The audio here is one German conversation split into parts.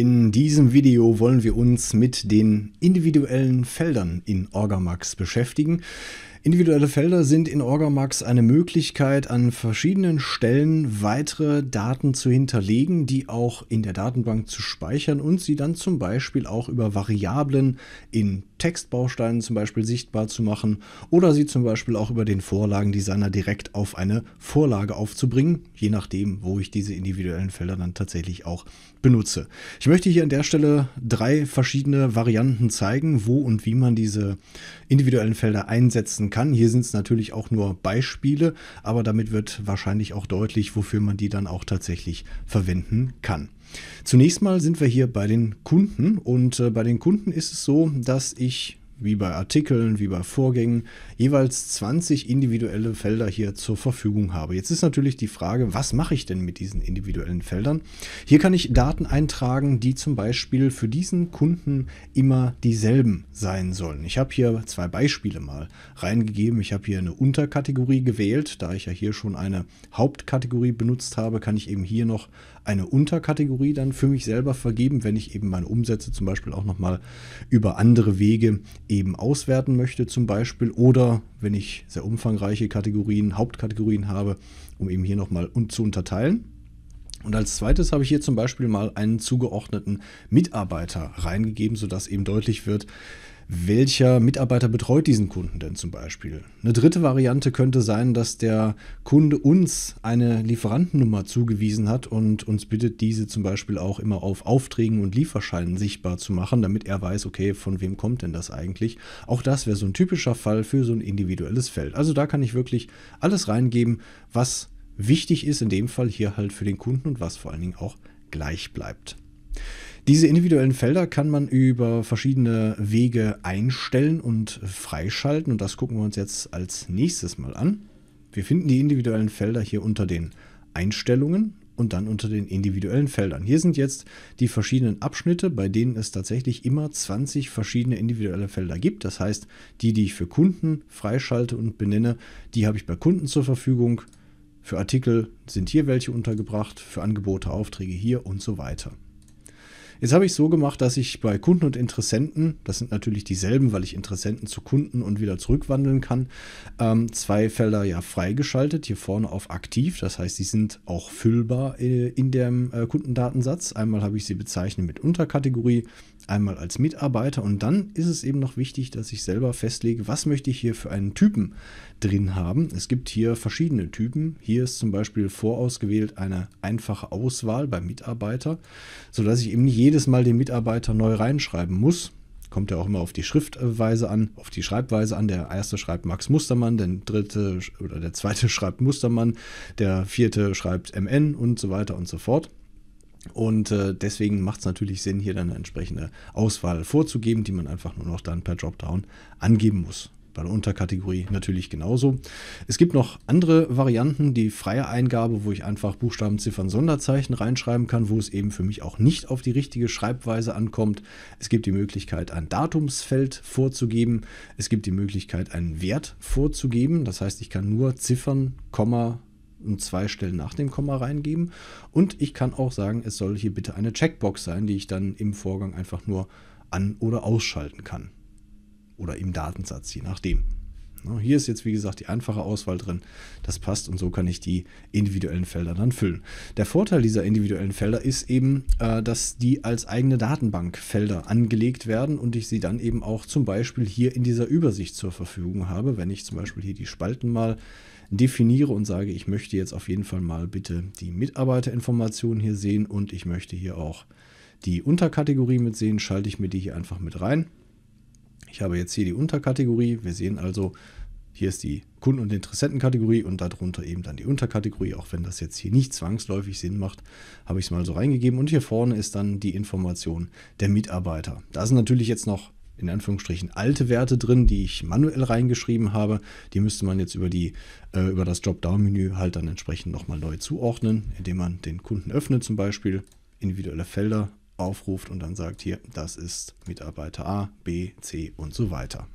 In diesem Video wollen wir uns mit den individuellen Feldern in Orgamax beschäftigen. Individuelle Felder sind in Orgamax eine Möglichkeit, an verschiedenen Stellen weitere Daten zu hinterlegen, die auch in der Datenbank zu speichern und sie dann zum Beispiel auch über Variablen in Textbausteinen zum Beispiel sichtbar zu machen oder sie zum Beispiel auch über den Vorlagendesigner direkt auf eine Vorlage aufzubringen, je nachdem, wo ich diese individuellen Felder dann tatsächlich auch benutze. Ich möchte hier an der Stelle drei verschiedene Varianten zeigen, wo und wie man diese individuellen Felder einsetzen kann kann. Hier sind es natürlich auch nur Beispiele, aber damit wird wahrscheinlich auch deutlich, wofür man die dann auch tatsächlich verwenden kann. Zunächst mal sind wir hier bei den Kunden und äh, bei den Kunden ist es so, dass ich wie bei Artikeln, wie bei Vorgängen, jeweils 20 individuelle Felder hier zur Verfügung habe. Jetzt ist natürlich die Frage, was mache ich denn mit diesen individuellen Feldern? Hier kann ich Daten eintragen, die zum Beispiel für diesen Kunden immer dieselben sein sollen. Ich habe hier zwei Beispiele mal reingegeben. Ich habe hier eine Unterkategorie gewählt. Da ich ja hier schon eine Hauptkategorie benutzt habe, kann ich eben hier noch eine Unterkategorie dann für mich selber vergeben, wenn ich eben meine Umsätze zum Beispiel auch nochmal über andere Wege eben auswerten möchte zum Beispiel oder wenn ich sehr umfangreiche Kategorien, Hauptkategorien habe, um eben hier nochmal zu unterteilen. Und als zweites habe ich hier zum Beispiel mal einen zugeordneten Mitarbeiter reingegeben, sodass eben deutlich wird, welcher Mitarbeiter betreut diesen Kunden denn zum Beispiel. Eine dritte Variante könnte sein, dass der Kunde uns eine Lieferantennummer zugewiesen hat und uns bittet, diese zum Beispiel auch immer auf Aufträgen und Lieferscheinen sichtbar zu machen, damit er weiß, okay, von wem kommt denn das eigentlich. Auch das wäre so ein typischer Fall für so ein individuelles Feld. Also da kann ich wirklich alles reingeben, was wichtig ist, in dem Fall hier halt für den Kunden und was vor allen Dingen auch gleich bleibt. Diese individuellen Felder kann man über verschiedene Wege einstellen und freischalten und das gucken wir uns jetzt als nächstes mal an. Wir finden die individuellen Felder hier unter den Einstellungen und dann unter den individuellen Feldern. Hier sind jetzt die verschiedenen Abschnitte, bei denen es tatsächlich immer 20 verschiedene individuelle Felder gibt. Das heißt, die, die ich für Kunden freischalte und benenne, die habe ich bei Kunden zur Verfügung. Für Artikel sind hier welche untergebracht, für Angebote, Aufträge hier und so weiter. Jetzt habe ich so gemacht, dass ich bei Kunden und Interessenten, das sind natürlich dieselben, weil ich Interessenten zu Kunden und wieder zurückwandeln kann, ähm, zwei Felder ja freigeschaltet, hier vorne auf aktiv, das heißt, sie sind auch füllbar äh, in dem äh, Kundendatensatz. Einmal habe ich sie bezeichnet mit Unterkategorie, einmal als Mitarbeiter und dann ist es eben noch wichtig, dass ich selber festlege, was möchte ich hier für einen Typen drin haben. Es gibt hier verschiedene Typen. Hier ist zum Beispiel vorausgewählt eine einfache Auswahl bei Mitarbeiter, sodass ich eben nicht jeden jedes Mal den Mitarbeiter neu reinschreiben muss, kommt ja auch immer auf die Schriftweise an, auf die Schreibweise an. Der erste schreibt Max Mustermann, der dritte oder der zweite schreibt Mustermann, der vierte schreibt MN und so weiter und so fort. Und äh, deswegen macht es natürlich Sinn, hier dann eine entsprechende Auswahl vorzugeben, die man einfach nur noch dann per Dropdown angeben muss bei der Unterkategorie natürlich genauso. Es gibt noch andere Varianten, die freie Eingabe, wo ich einfach Buchstaben, Ziffern, Sonderzeichen reinschreiben kann, wo es eben für mich auch nicht auf die richtige Schreibweise ankommt. Es gibt die Möglichkeit, ein Datumsfeld vorzugeben. Es gibt die Möglichkeit, einen Wert vorzugeben. Das heißt, ich kann nur Ziffern, Komma, und zwei Stellen nach dem Komma reingeben. Und ich kann auch sagen, es soll hier bitte eine Checkbox sein, die ich dann im Vorgang einfach nur an- oder ausschalten kann oder im Datensatz, je nachdem. Hier ist jetzt, wie gesagt, die einfache Auswahl drin. Das passt und so kann ich die individuellen Felder dann füllen. Der Vorteil dieser individuellen Felder ist eben, äh, dass die als eigene Datenbankfelder angelegt werden und ich sie dann eben auch zum Beispiel hier in dieser Übersicht zur Verfügung habe. Wenn ich zum Beispiel hier die Spalten mal definiere und sage, ich möchte jetzt auf jeden Fall mal bitte die Mitarbeiterinformationen hier sehen und ich möchte hier auch die Unterkategorie mit sehen, schalte ich mir die hier einfach mit rein. Ich habe jetzt hier die Unterkategorie. Wir sehen also, hier ist die Kunden- und Interessentenkategorie und darunter eben dann die Unterkategorie. Auch wenn das jetzt hier nicht zwangsläufig Sinn macht, habe ich es mal so reingegeben. Und hier vorne ist dann die Information der Mitarbeiter. Da sind natürlich jetzt noch in Anführungsstrichen alte Werte drin, die ich manuell reingeschrieben habe. Die müsste man jetzt über, die, äh, über das Dropdown-Menü halt dann entsprechend nochmal neu zuordnen, indem man den Kunden öffnet zum Beispiel, individuelle Felder aufruft und dann sagt, hier, das ist Mitarbeiter A, B, C und so weiter.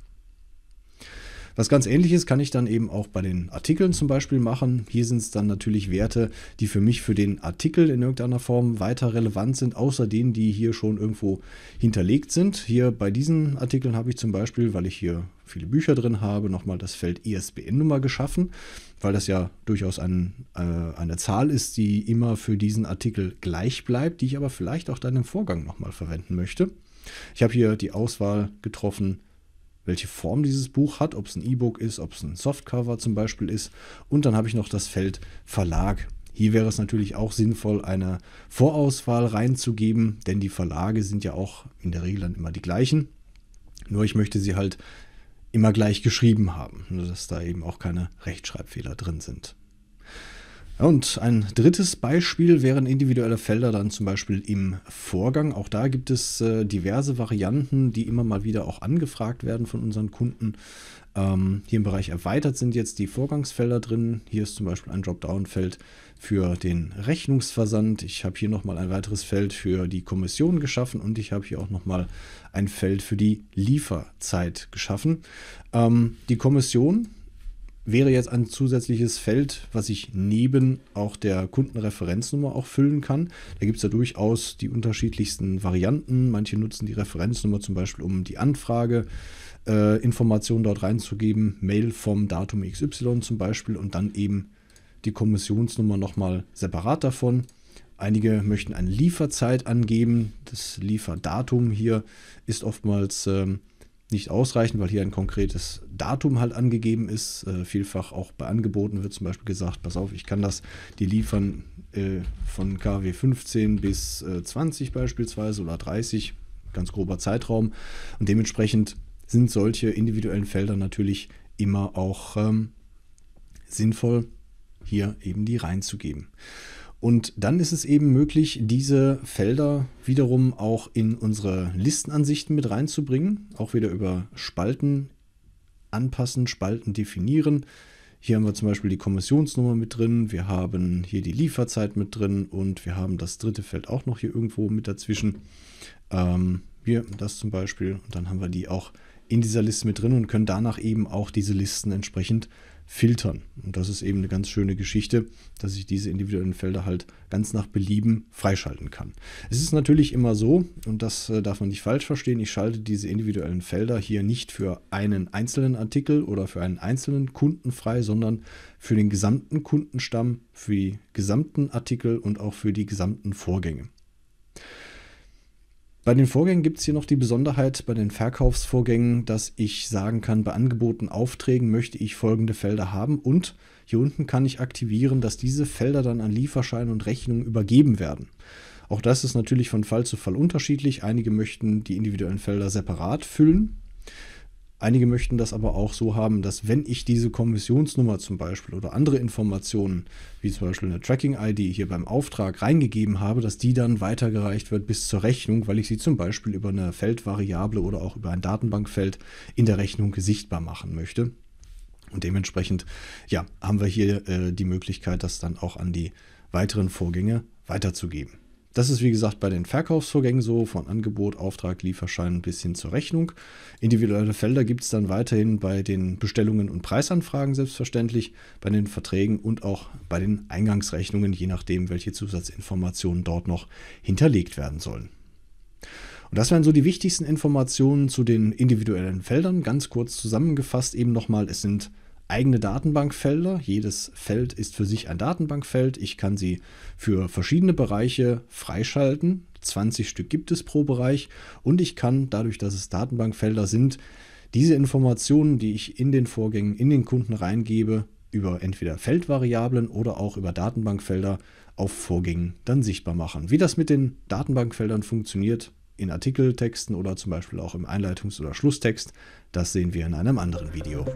Was ganz ähnliches kann ich dann eben auch bei den Artikeln zum Beispiel machen. Hier sind es dann natürlich Werte, die für mich für den Artikel in irgendeiner Form weiter relevant sind, außer denen, die hier schon irgendwo hinterlegt sind. Hier bei diesen Artikeln habe ich zum Beispiel, weil ich hier viele Bücher drin habe, nochmal das Feld ISBN-Nummer geschaffen, weil das ja durchaus ein, äh, eine Zahl ist, die immer für diesen Artikel gleich bleibt, die ich aber vielleicht auch dann im Vorgang nochmal verwenden möchte. Ich habe hier die Auswahl getroffen welche Form dieses Buch hat, ob es ein E-Book ist, ob es ein Softcover zum Beispiel ist. Und dann habe ich noch das Feld Verlag. Hier wäre es natürlich auch sinnvoll, eine Vorauswahl reinzugeben, denn die Verlage sind ja auch in der Regel dann immer die gleichen. Nur ich möchte sie halt immer gleich geschrieben haben, dass da eben auch keine Rechtschreibfehler drin sind. Und ein drittes Beispiel wären individuelle Felder dann zum Beispiel im Vorgang. Auch da gibt es äh, diverse Varianten, die immer mal wieder auch angefragt werden von unseren Kunden. Ähm, hier im Bereich erweitert sind jetzt die Vorgangsfelder drin. Hier ist zum Beispiel ein Dropdown-Feld für den Rechnungsversand. Ich habe hier nochmal ein weiteres Feld für die Kommission geschaffen und ich habe hier auch nochmal ein Feld für die Lieferzeit geschaffen. Ähm, die Kommission wäre jetzt ein zusätzliches Feld, was ich neben auch der Kundenreferenznummer auch füllen kann. Da gibt es ja durchaus die unterschiedlichsten Varianten. Manche nutzen die Referenznummer zum Beispiel, um die Anfrage äh, Informationen dort reinzugeben, Mail vom Datum XY zum Beispiel und dann eben die Kommissionsnummer nochmal separat davon. Einige möchten eine Lieferzeit angeben. Das Lieferdatum hier ist oftmals ähm, nicht ausreichend, weil hier ein konkretes Datum halt angegeben ist. Äh, vielfach auch bei Angeboten wird zum Beispiel gesagt, pass auf, ich kann das dir liefern äh, von KW 15 bis äh, 20 beispielsweise oder 30, ganz grober Zeitraum. Und dementsprechend sind solche individuellen Felder natürlich immer auch ähm, sinnvoll, hier eben die reinzugeben. Und dann ist es eben möglich, diese Felder wiederum auch in unsere Listenansichten mit reinzubringen. Auch wieder über Spalten anpassen, Spalten definieren. Hier haben wir zum Beispiel die Kommissionsnummer mit drin, wir haben hier die Lieferzeit mit drin und wir haben das dritte Feld auch noch hier irgendwo mit dazwischen. Ähm, hier das zum Beispiel und dann haben wir die auch in dieser Liste mit drin und können danach eben auch diese Listen entsprechend filtern. Und das ist eben eine ganz schöne Geschichte, dass ich diese individuellen Felder halt ganz nach Belieben freischalten kann. Es ist natürlich immer so, und das äh, darf man nicht falsch verstehen, ich schalte diese individuellen Felder hier nicht für einen einzelnen Artikel oder für einen einzelnen Kunden frei, sondern für den gesamten Kundenstamm, für die gesamten Artikel und auch für die gesamten Vorgänge. Bei den Vorgängen gibt es hier noch die Besonderheit bei den Verkaufsvorgängen, dass ich sagen kann, bei Angeboten, Aufträgen möchte ich folgende Felder haben und hier unten kann ich aktivieren, dass diese Felder dann an Lieferschein und Rechnungen übergeben werden. Auch das ist natürlich von Fall zu Fall unterschiedlich. Einige möchten die individuellen Felder separat füllen. Einige möchten das aber auch so haben, dass wenn ich diese Kommissionsnummer zum Beispiel oder andere Informationen, wie zum Beispiel eine Tracking-ID hier beim Auftrag reingegeben habe, dass die dann weitergereicht wird bis zur Rechnung, weil ich sie zum Beispiel über eine Feldvariable oder auch über ein Datenbankfeld in der Rechnung sichtbar machen möchte. Und dementsprechend, ja, haben wir hier äh, die Möglichkeit, das dann auch an die weiteren Vorgänge weiterzugeben. Das ist wie gesagt bei den Verkaufsvorgängen so, von Angebot, Auftrag, Lieferschein bis hin zur Rechnung. Individuelle Felder gibt es dann weiterhin bei den Bestellungen und Preisanfragen selbstverständlich, bei den Verträgen und auch bei den Eingangsrechnungen, je nachdem, welche Zusatzinformationen dort noch hinterlegt werden sollen. Und das wären so die wichtigsten Informationen zu den individuellen Feldern. Ganz kurz zusammengefasst eben nochmal, es sind eigene Datenbankfelder. Jedes Feld ist für sich ein Datenbankfeld. Ich kann sie für verschiedene Bereiche freischalten. 20 Stück gibt es pro Bereich. Und ich kann, dadurch, dass es Datenbankfelder sind, diese Informationen, die ich in den Vorgängen, in den Kunden reingebe, über entweder Feldvariablen oder auch über Datenbankfelder auf Vorgängen dann sichtbar machen. Wie das mit den Datenbankfeldern funktioniert, in Artikeltexten oder zum Beispiel auch im Einleitungs- oder Schlusstext. Das sehen wir in einem anderen Video.